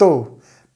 तो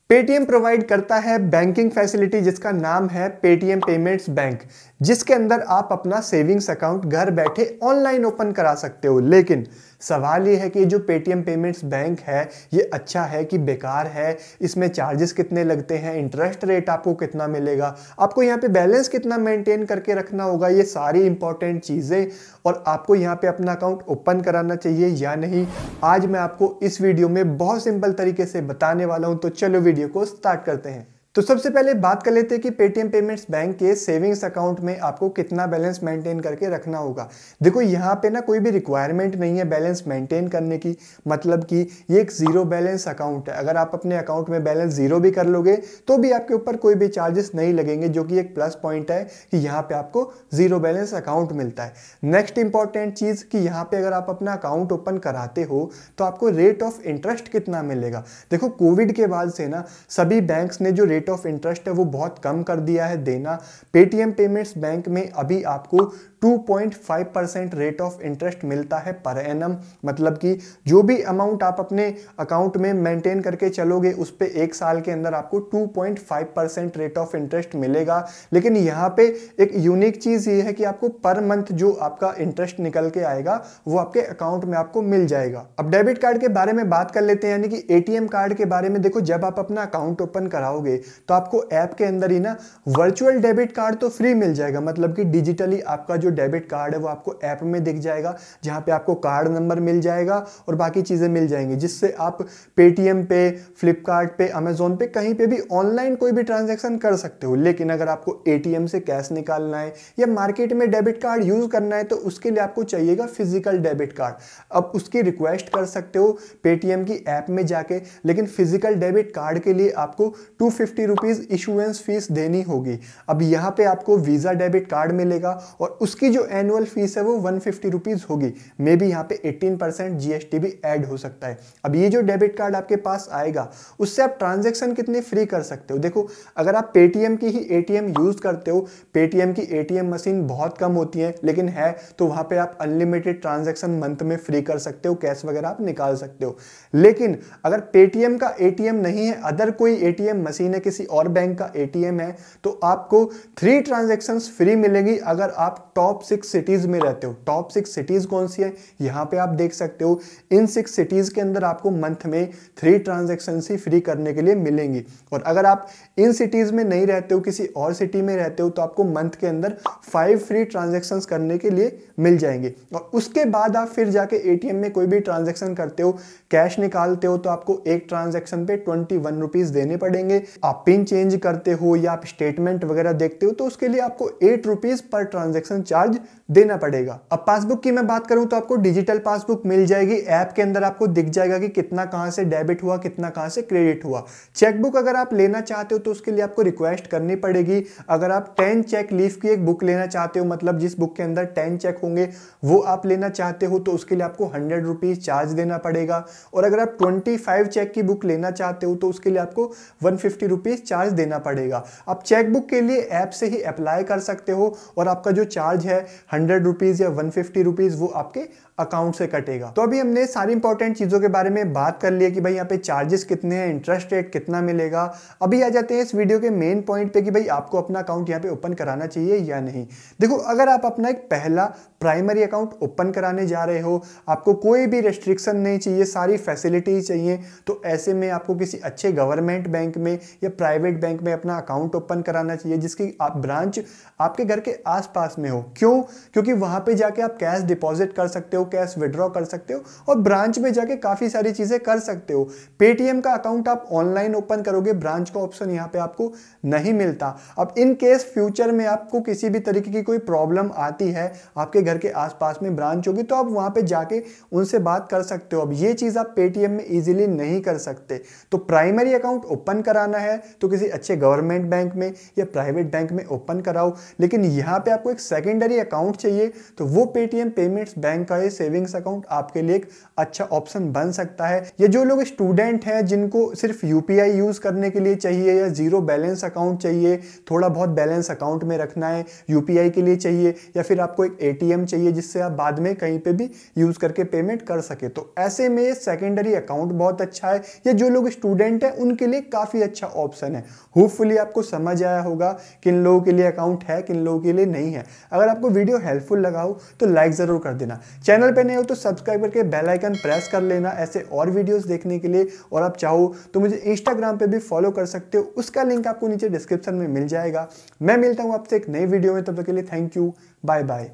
Paytm provide करता है बैंकिंग फैसिलिटी जिसका नाम है पेटीएम पेमेंट्स बैंक जिसके अंदर आप अपना सेविंग्स अकाउंट घर बैठे ऑनलाइन ओपन करा सकते हो लेकिन सवाल ये है कि जो पेटीएम पेमेंट्स बैंक है ये अच्छा है कि बेकार है इसमें चार्जेस कितने लगते हैं इंटरेस्ट रेट आपको कितना मिलेगा आपको यहाँ पे बैलेंस कितना मेंटेन करके रखना होगा ये सारी इंपॉर्टेंट चीज़ें और आपको यहाँ पे अपना अकाउंट ओपन कराना चाहिए या नहीं आज मैं आपको इस वीडियो में बहुत सिंपल तरीके से बताने वाला हूँ तो चलो वीडियो को स्टार्ट करते हैं तो सबसे पहले बात कर लेते हैं कि पेटीएम पेमेंट्स बैंक के सेविंग्स अकाउंट में आपको कितना बैलेंस मेंटेन करके रखना होगा देखो यहाँ पे ना कोई भी रिक्वायरमेंट नहीं है बैलेंस मेंटेन करने की मतलब कि ये एक ज़ीरो बैलेंस अकाउंट है अगर आप अपने अकाउंट में बैलेंस ज़ीरो भी कर लोगे तो भी आपके ऊपर कोई भी चार्जेस नहीं लगेंगे जो कि एक प्लस पॉइंट है कि यहाँ पर आपको ज़ीरो बैलेंस अकाउंट मिलता है नेक्स्ट इंपॉर्टेंट चीज़ कि यहाँ पर अगर आप अपना अकाउंट ओपन कराते हो तो आपको रेट ऑफ इंटरेस्ट कितना मिलेगा देखो कोविड के बाद से ना सभी बैंक्स ने जो रेट रेट ऑफ इंटरेस्ट है वो बहुत कम कर दिया है देना पेटीएम पेमेंट्स बैंक में अभी आपको 2.5 परसेंट रेट ऑफ इंटरेस्ट मिलता है पर एन मतलब कि जो भी अमाउंट आप अपने अकाउंट में मेंटेन करके चलोगे उस पर एक साल के अंदर आपको 2.5 परसेंट रेट ऑफ इंटरेस्ट मिलेगा लेकिन यहाँ पे एक यूनिक चीज़ ये है कि आपको पर मंथ जो आपका इंटरेस्ट निकल के आएगा वो आपके अकाउंट में आपको मिल जाएगा अब डेबिट कार्ड के बारे में बात कर लेते हैं यानी कि ए कार्ड के बारे में देखो जब आप अपना अकाउंट ओपन कराओगे तो आपको ऐप के अंदर ही ना वर्चुअल डेबिट कार्ड तो फ्री मिल जाएगा मतलब कि डिजिटली आपका जो डेबिट कार्ड है वो आपको ऐप में दिख जाएगा जहाँ पे आपको कार्ड नंबर मिल जाएगा और बाकी चीज़ें मिल जाएंगी जिससे आप पेटीएम पे फ्लिपकार्ट पे अमेजोन पे कहीं पे भी ऑनलाइन कोई भी ट्रांजेक्शन कर सकते हो लेकिन अगर आपको ए से कैश निकालना है या मार्केट में डेबिट कार्ड यूज़ करना है तो उसके लिए आपको चाहिएगा फिजिकल डेबिट कार्ड अब उसकी रिक्वेस्ट कर सकते हो पेटीएम की ऐप में जाके लेकिन फिजिकल डेबिट कार्ड के लिए आपको two fifty rupees issuance fee देनी होगी अब यहाँ पे आपको वीज़ा डेबिट कार्ड मिलेगा और उसके इसकी जो एनुअल फीस है वो वन फिफ्टी रुपीज़ होगी मे बी यहाँ पे एटीन परसेंट जीएसटी भी ऐड हो सकता है अब ये जो डेबिट कार्ड आपके पास आएगा उससे आप ट्रांजेक्शन कितने फ्री कर सकते हो देखो अगर आप पेटीएम की ही ए यूज़ करते हो पेटीएम की ए मशीन बहुत कम होती है लेकिन है तो वहाँ पर आप अनलिमिटेड ट्रांजेक्शन मंथ में फ्री कर सकते हो कैश वगैरह आप निकाल सकते हो लेकिन अगर पेटीएम का ए नहीं है अदर कोई ए मशीन है किसी और बैंक का ए है तो आपको थ्री ट्रांजेक्शन फ्री मिलेगी अगर आप टॉप टॉप सिक्स सिटीज़ में रहते हो टॉप सिक्स सिटीज़ कौन सी है यहाँ पे आप देख सकते हो इन सिक्स सिटीज़ के अंदर आपको मंथ में थ्री ट्रांजेक्शन ही फ्री करने के लिए मिलेंगी और अगर आप इन सिटीज़ में नहीं रहते हो किसी और सिटी में रहते हो तो आपको मंथ के अंदर फाइव फ्री ट्रांजेक्शन करने के लिए मिल जाएंगे और उसके बाद आप फिर जाके ए में कोई भी ट्रांजेक्शन करते हो कैश निकालते हो तो आपको एक ट्रांजेक्शन पे ट्वेंटी वन रुपीज़ देने पड़ेंगे आप पिन चेंज करते हो या आप स्टेटमेंट वगैरह देखते हो तो उसके लिए आपको eight rupees per transaction charge charge देना पड़ेगा अब पासबुक की मैं बात करूं तो आपको डिजिटल पासबुक मिल जाएगी ऐप के अंदर आपको दिख जाएगा कि कितना कहां से डेबिट हुआ कितना कहां से क्रेडिट हुआ चेकबुक अगर आप लेना चाहते हो तो उसके लिए आपको रिक्वेस्ट करनी पड़ेगी अगर आप टेन चेक लीफ की एक बुक लेना चाहते हो मतलब जिस बुक के अंदर टेन चेक होंगे वो आप लेना चाहते हो तो उसके लिए आपको हंड्रेड रुपीज़ चार्ज देना पड़ेगा और अगर आप ट्वेंटी फाइव चेक की बुक लेना चाहते हो तो उसके लिए आपको वन फिफ्टी रुपीज़ चार्ज देना पड़ेगा आप चेकबुक के लिए ऐप से ही अप्लाई कर सकते हो और आपका जो चार्ज चार्ज है हंड्रेड रुपीज़ या वन फिफ्टी रुपीज़ वो आपके अकाउंट से कटेगा तो अभी हमने सारी इंपॉर्टेंट चीज़ों के बारे में बात कर लिया कि भाई यहाँ पे चार्जेस कितने हैं इंटरेस्ट रेट कितना मिलेगा अभी आ जाते हैं इस वीडियो के मेन पॉइंट पे कि भाई आपको अपना अकाउंट यहाँ पे ओपन कराना चाहिए या नहीं देखो अगर आप अपना एक पहला प्राइमरी अकाउंट ओपन कराने जा रहे हो आपको कोई भी रेस्ट्रिक्शन नहीं चाहिए सारी फैसिलिटी चाहिए तो ऐसे में आपको किसी अच्छे गवर्नमेंट बैंक में या प्राइवेट बैंक में अपना अकाउंट ओपन कराना चाहिए जिसकी आप ब्रांच आपके घर के आसपास में हो क्यों क्योंकि वहां पे जाके आप कैश डिपॉजिट कर सकते हो हो कैश विड्रॉ कर सकते हो और ब्रांच में जाके काफ़ी सारी चीज़ें कर सकते हो पेटीएम का अकाउंट आप ऑनलाइन ओपन करोगे ब्रांच का ऑप्शन यहाँ पे आपको नहीं मिलता अब इन केस फ्यूचर में आपको किसी भी तरीके की कोई प्रॉब्लम आती है आपके घर के आसपास में ब्रांच होगी तो आप वहां पर जाके उनसे बात कर सकते हो अब ये चीज़ आप पेटीएम में इजिली नहीं कर सकते तो प्राइमरी अकाउंट ओपन कराना है तो किसी अच्छे गवर्नमेंट बैंक में या प्राइवेट बैंक में ओपन कराओ लेकिन यहाँ पे आपको एक सेकेंडरी अकाउंट चाहिए तो वो पेटीएम पेमेंट्स बैंक का है सेविंग्स अकाउंट आपके लिए एक अच्छा ऑप्शन बन सकता है या जो लोग स्टूडेंट हैं जिनको सिर्फ यू यूज़ करने के लिए चाहिए या ज़ीरो बैलेंस अकाउंट चाहिए थोड़ा बहुत बैलेंस अकाउंट में रखना है यू के लिए चाहिए या फिर आपको एक ए चाहिए जिससे आप बाद में कहीं पर भी यूज़ करके पेमेंट कर सके तो ऐसे में सेकेंडरी अकाउंट बहुत अच्छा है या जो लोग स्टूडेंट हैं उनके लिए काफ़ी अच्छा ऑप्शन है होपफुली आपको समझ आया होगा किन लोगों के लिए अकाउंट है किन लोगों के लिए नहीं है अगर आपको वीडियो हेल्पफुल लगा हो तो लाइक ज़रूर कर देना चैनल चैनल पे नए हो तो सब्सक्राइब करके बेल आइकन प्रेस कर लेना ऐसे और वीडियोस देखने के लिए और आप चाहो तो मुझे इंस्टाग्राम पे भी फॉलो कर सकते हो उसका लिंक आपको नीचे डिस्क्रिप्शन में मिल जाएगा मैं मिलता हूँ आपसे एक नई वीडियो में तब तक के लिए थैंक यू बाय बाय